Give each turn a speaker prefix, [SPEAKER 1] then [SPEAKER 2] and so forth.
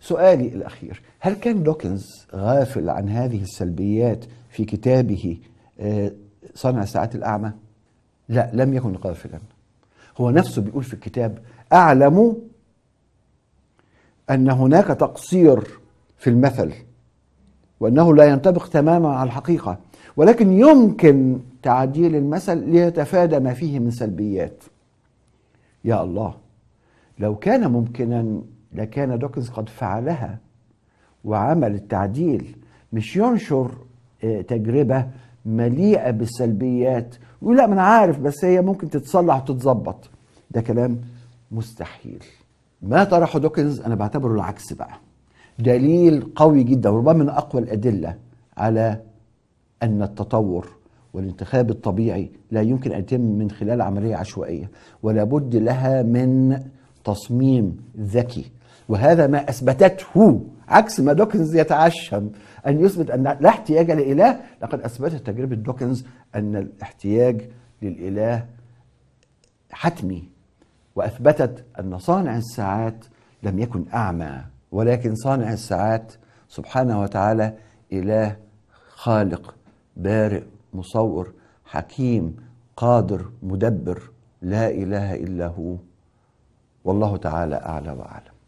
[SPEAKER 1] سؤالي الأخير هل كان دوكنز غافل عن هذه السلبيات في كتابه آه، صنع الساعات الأعمى؟ لا لم يكن غافلا هو نفسه بيقول في الكتاب أعلم أن هناك تقصير في المثل وأنه لا ينطبق تماما على الحقيقة ولكن يمكن تعديل المثل ليتفادى ما فيه من سلبيات يا الله لو كان ممكنا لكان دوكنز قد فعلها وعمل التعديل مش ينشر آه، تجربة مليئة بالسلبيات ويقول لا ما أنا عارف بس هي ممكن تتصلح وتتظبط ده كلام مستحيل ما طرحه دوكنز أنا بعتبره العكس بقى دليل قوي جدا وربما من أقوى الأدلة على أن التطور والانتخاب الطبيعي لا يمكن أن يتم من خلال عملية عشوائية ولا بد لها من تصميم ذكي وهذا ما أثبتته عكس ما دوكنز يتعشم أن يثبت أن لا احتياج لإله لقد أثبتت تجربة دوكنز أن الاحتياج للإله حتمي وأثبتت أن صانع الساعات لم يكن أعمى ولكن صانع الساعات سبحانه وتعالى إله خالق بارئ مصور حكيم قادر مدبر لا إله إلا هو والله تعالى أعلى وأعلم